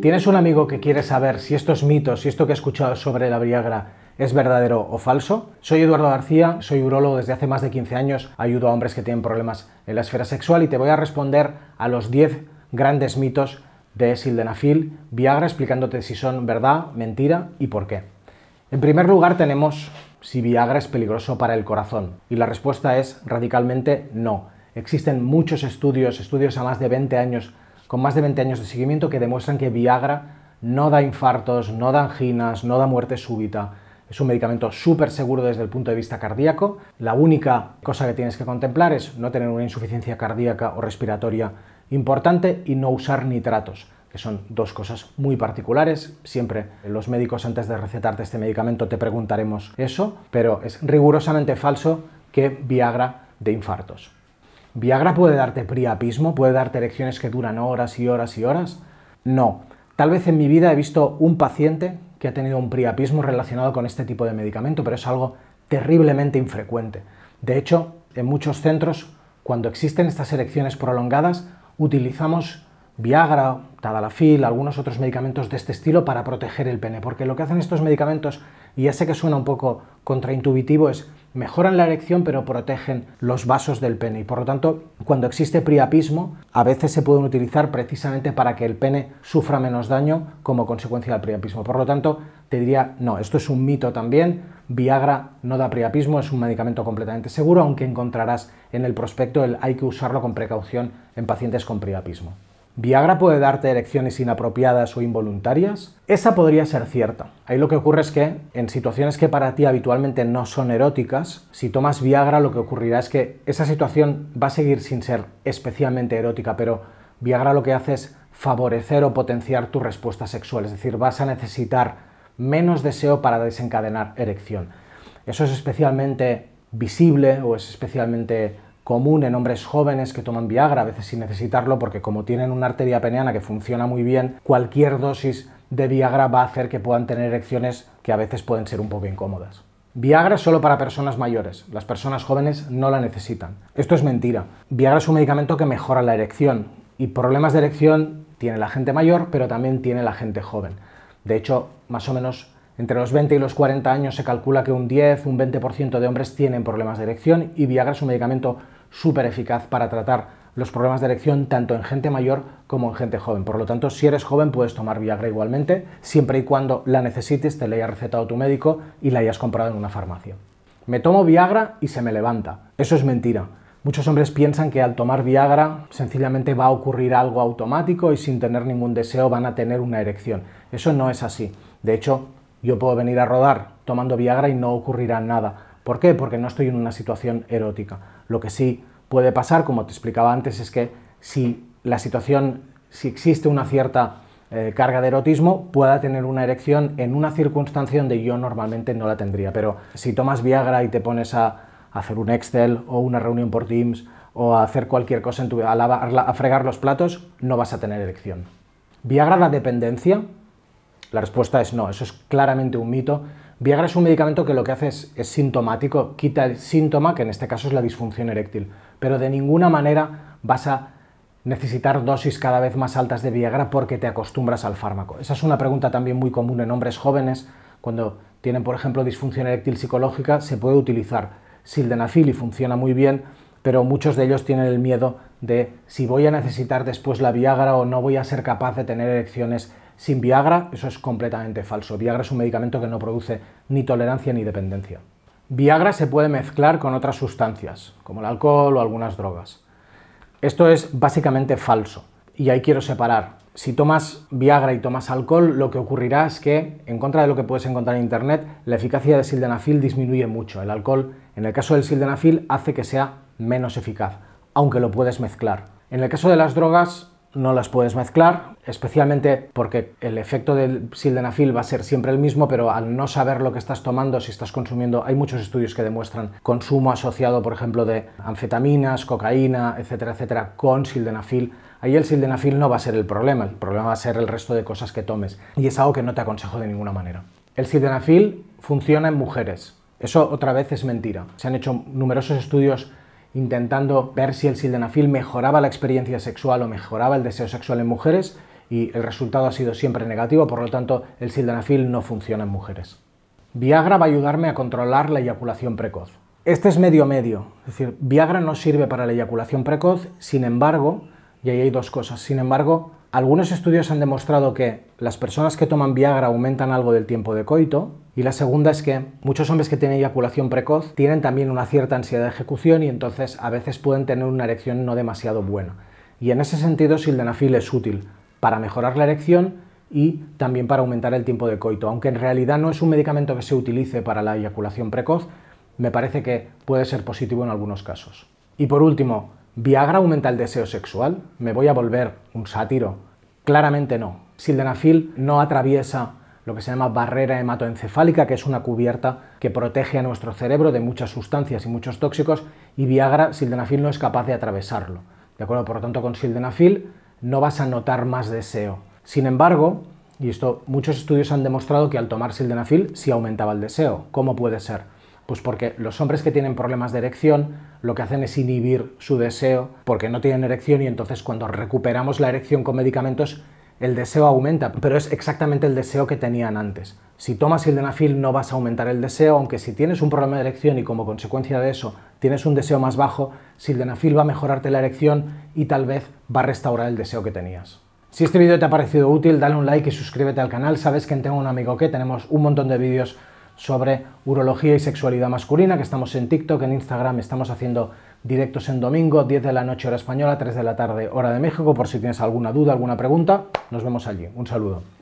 ¿Tienes un amigo que quiere saber si estos mitos, si esto que he escuchado sobre la Viagra es verdadero o falso? Soy Eduardo García, soy urólogo desde hace más de 15 años, ayudo a hombres que tienen problemas en la esfera sexual y te voy a responder a los 10 grandes mitos de sildenafil Viagra explicándote si son verdad, mentira y por qué. En primer lugar tenemos si Viagra es peligroso para el corazón y la respuesta es radicalmente no. Existen muchos estudios, estudios a más de 20 años con más de 20 años de seguimiento que demuestran que Viagra no da infartos, no da anginas, no da muerte súbita. Es un medicamento súper seguro desde el punto de vista cardíaco. La única cosa que tienes que contemplar es no tener una insuficiencia cardíaca o respiratoria importante y no usar nitratos, que son dos cosas muy particulares. Siempre los médicos antes de recetarte este medicamento te preguntaremos eso, pero es rigurosamente falso que Viagra de infartos. ¿Viagra puede darte priapismo? ¿Puede darte erecciones que duran horas y horas y horas? No. Tal vez en mi vida he visto un paciente que ha tenido un priapismo relacionado con este tipo de medicamento, pero es algo terriblemente infrecuente. De hecho, en muchos centros, cuando existen estas erecciones prolongadas, utilizamos Viagra, Tadalafil, algunos otros medicamentos de este estilo para proteger el pene, porque lo que hacen estos medicamentos, y ya sé que suena un poco contraintuitivo, es mejoran la erección pero protegen los vasos del pene y por lo tanto cuando existe priapismo a veces se pueden utilizar precisamente para que el pene sufra menos daño como consecuencia del priapismo. Por lo tanto te diría no, esto es un mito también, Viagra no da priapismo, es un medicamento completamente seguro aunque encontrarás en el prospecto el hay que usarlo con precaución en pacientes con priapismo. ¿Viagra puede darte erecciones inapropiadas o involuntarias? Esa podría ser cierta. Ahí lo que ocurre es que en situaciones que para ti habitualmente no son eróticas, si tomas Viagra lo que ocurrirá es que esa situación va a seguir sin ser especialmente erótica, pero Viagra lo que hace es favorecer o potenciar tu respuesta sexual, es decir, vas a necesitar menos deseo para desencadenar erección. Eso es especialmente visible o es especialmente común en hombres jóvenes que toman Viagra, a veces sin necesitarlo, porque como tienen una arteria peneana que funciona muy bien, cualquier dosis de Viagra va a hacer que puedan tener erecciones que a veces pueden ser un poco incómodas. Viagra es solo para personas mayores, las personas jóvenes no la necesitan. Esto es mentira. Viagra es un medicamento que mejora la erección y problemas de erección tiene la gente mayor, pero también tiene la gente joven. De hecho, más o menos entre los 20 y los 40 años se calcula que un 10, un 20% de hombres tienen problemas de erección y Viagra es un medicamento súper eficaz para tratar los problemas de erección tanto en gente mayor como en gente joven. Por lo tanto, si eres joven puedes tomar Viagra igualmente, siempre y cuando la necesites, te la haya recetado tu médico y la hayas comprado en una farmacia. Me tomo Viagra y se me levanta. Eso es mentira. Muchos hombres piensan que al tomar Viagra sencillamente va a ocurrir algo automático y sin tener ningún deseo van a tener una erección. Eso no es así. De hecho, yo puedo venir a rodar tomando Viagra y no ocurrirá nada. ¿Por qué? Porque no estoy en una situación erótica. Lo que sí puede pasar, como te explicaba antes, es que si la situación, si existe una cierta eh, carga de erotismo, pueda tener una erección en una circunstancia donde yo normalmente no la tendría. Pero si tomas Viagra y te pones a, hacer un Excel o una reunión por Teams o a hacer cualquier cosa en tu a, a fregar los platos, no vas a tener erección. Viagra la dependencia, la respuesta es no, eso es claramente un mito. Viagra es un medicamento que lo que hace es, sintomático, quita el síntoma, que en este caso es la disfunción eréctil, pero de ninguna manera vas a necesitar dosis cada vez más altas de Viagra porque te acostumbras al fármaco. Esa es una pregunta también muy común en hombres jóvenes, cuando tienen, por ejemplo, disfunción eréctil psicológica, se puede utilizar sildenafil y funciona muy bien, pero muchos de ellos tienen el miedo de si voy a necesitar después la Viagra o no voy a ser capaz de tener erecciones sin Viagra eso es completamente falso. Viagra es un medicamento que no produce ni tolerancia ni dependencia. Viagra se puede mezclar con otras sustancias, como el alcohol o algunas drogas. Esto es básicamente falso. Y ahí quiero separar. Si tomas Viagra y tomas alcohol, lo que ocurrirá es que, en contra de lo que puedes encontrar en Internet, la eficacia de sildenafil disminuye mucho. El alcohol, en el caso del sildenafil, hace que sea menos eficaz, aunque lo puedes mezclar. En el caso de las drogas, no las puedes mezclar, especialmente porque el efecto del sildenafil va a ser siempre el mismo, pero al no saber lo que estás tomando, si estás consumiendo, hay muchos estudios que demuestran consumo asociado, por ejemplo, de anfetaminas, cocaína, etcétera, etcétera, con sildenafil. Ahí el sildenafil no va a ser el problema, el problema va a ser el resto de cosas que tomes. Y es algo que no te aconsejo de ninguna manera. El sildenafil funciona en mujeres. Eso otra vez es mentira. Se han hecho numerosos estudios intentando ver si el sildenafil mejoraba la experiencia sexual o mejoraba el deseo sexual en mujeres y el resultado ha sido siempre negativo, por lo tanto el sildenafil no funciona en mujeres. Viagra va a ayudarme a controlar la eyaculación precoz. Este es medio medio, es decir, Viagra no sirve para la eyaculación precoz, sin embargo, y ahí hay dos cosas, sin embargo, algunos estudios han demostrado que las personas que toman Viagra aumentan algo del tiempo de coito, y la segunda es que muchos hombres que tienen eyaculación precoz tienen también una cierta ansiedad de ejecución y entonces a veces pueden tener una erección no demasiado buena. Y en ese sentido sildenafil es útil para mejorar la erección y también para aumentar el tiempo de coito. Aunque en realidad no es un medicamento que se utilice para la eyaculación precoz, me parece que puede ser positivo en algunos casos. Y por último, ¿Viagra aumenta el deseo sexual? ¿Me voy a volver un sátiro? Claramente no. Sildenafil no atraviesa lo que se llama barrera hematoencefálica, que es una cubierta que protege a nuestro cerebro de muchas sustancias y muchos tóxicos, y Viagra, sildenafil, no es capaz de atravesarlo. ¿De acuerdo? Por lo tanto, con sildenafil no vas a notar más deseo. Sin embargo, y esto muchos estudios han demostrado que al tomar sildenafil sí aumentaba el deseo. ¿Cómo puede ser? Pues porque los hombres que tienen problemas de erección lo que hacen es inhibir su deseo porque no tienen erección y entonces cuando recuperamos la erección con medicamentos el deseo aumenta, pero es exactamente el deseo que tenían antes. Si tomas sildenafil no vas a aumentar el deseo, aunque si tienes un problema de erección y como consecuencia de eso tienes un deseo más bajo, sildenafil va a mejorarte la erección y tal vez va a restaurar el deseo que tenías. Si este vídeo te ha parecido útil, dale un like y suscríbete al canal. Sabes que Tengo un Amigo que tenemos un montón de vídeos sobre urología y sexualidad masculina, que estamos en TikTok, en Instagram, estamos haciendo directos en domingo, 10 de la noche hora española, 3 de la tarde hora de México, por si tienes alguna duda, alguna pregunta, nos vemos allí. Un saludo.